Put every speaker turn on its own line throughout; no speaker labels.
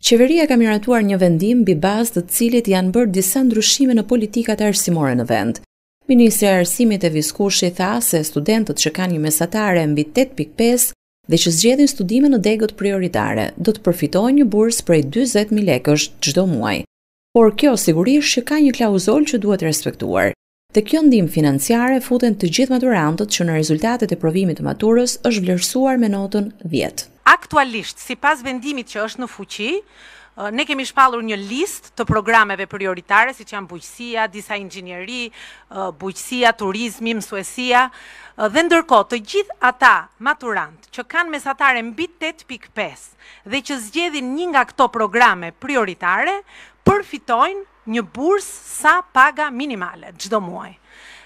Qeveria ka miratuar një vendim bi bazë të cilit janë bërë disa ndryshime në politikat arsimore në vend. Ministri e Arsimit e Viskushi tha se studentët që kanë një mesatare mbi 8.5 dhe që zgjedhin studime në degët prioritare, do të përfitojnë një bursë prej 20.000 lekësh çdo muaj. Por kjo sigurisht që ka një klauzol që duhet respektuar. Te kjo ndim financiare futen të gjithë maturantët që në rezultatet e provimit të maturës është vlerësuar me notën 10
aktualisht, si pas vendimit që është në fuqi, ne kemi shpalur një list të programeve prioritare, si që janë bujqësia, disa ingjineri, bujqësia, turizmi, mësuesia, dhe ndërko të gjithë ata maturant që kanë mesatare mbi 8.5 dhe që zgjedhin një nga këto programe prioritare, përfitojnë një bursë sa paga minimale, gjdo muaj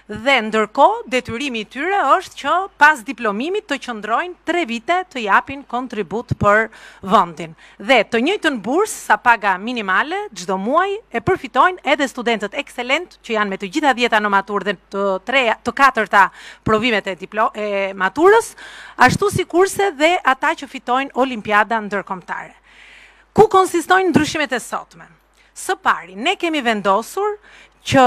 dhe ndërko detyrimi tyre është që pas diplomimit të qëndrojnë tre vite të japin kontribut për vëndin. Dhe të njëjtën bursë sa paga minimale, gjdo muaj e përfitojnë edhe studentët ekselent që janë me të gjitha djeta në matur dhe të katërta provimet e maturës, ashtu si kurse dhe ata që fitojnë olimpiada në Ku konsistojnë ndryshimet e sotme? Së pari, ne kemi vendosur që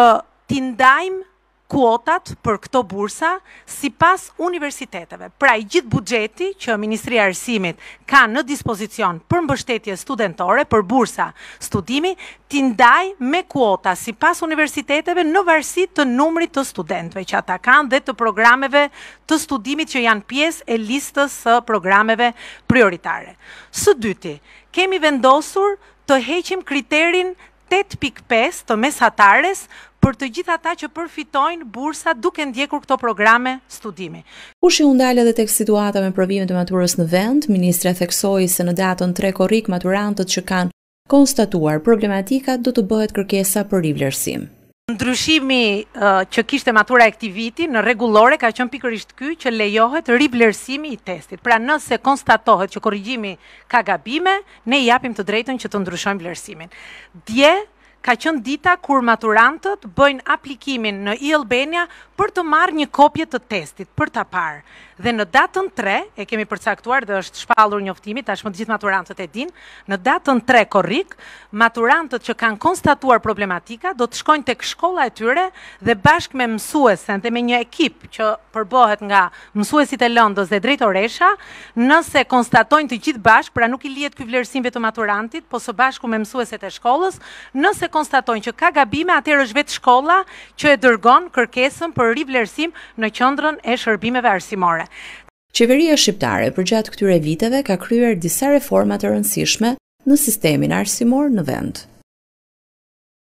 t'indajmë kuotat për këto bursa si pas universiteteve. Pra i gjithë bugjeti që Ministri Arsimit ka në dispozicion për mbështetje studentore, për bursa studimi, ti ndaj me kuota si pas universiteteve në varsi të numrit të studentve që ata kanë dhe të programeve të studimit që janë pjesë e listës së programeve prioritare. Së dyti, kemi vendosur të heqim kriterin 8.5 të mesatares për të gjitha ta që përfitojnë bursa duke ndjekur këto programe studimi.
Kushi u ndalë edhe tek situata me provimet e maturës në vend, ministra theksoi se në datën 3 korrik maturantët që kanë konstatuar problematika do të bëhet kërkesa për rivlerësim.
Ndryshimi që kishte matura e këti viti në regulore ka qënë pikërisht ky që lejohet riblerësimi i testit. Pra nëse konstatohet që korrigjimi ka gabime, ne japim të drejtën që të ndryshojmë blerësimin. Dje ka qënë dita kur maturantët bëjnë aplikimin në i Albania për të marrë një kopje të testit, për të parë. Dhe në datën 3, e kemi përcaktuar dhe është shpalur një oftimi, ta shmë të gjithë maturantët e din, në datën 3 korrik, maturantët që kanë konstatuar problematika, do të shkojnë të këshkolla e tyre dhe bashkë me mësuesen dhe me një ekip që përbohet nga mësuesit e lëndës dhe drejto resha, nëse konstatojnë të gjithë bashkë, pra nuk i lijet këvlerësim vetë maturantit, po së bashku me mësueset e shkollës, nëse konstatojnë që ka gabime, atër është vetë shkolla që e dërgon kërkesën për rivlerësim në qëndrën e shërbimeve
arsimore. Qeveria Shqiptare për gjatë këtyre viteve ka kryer disa reformat e rëndësishme në sistemin arsimor në vend.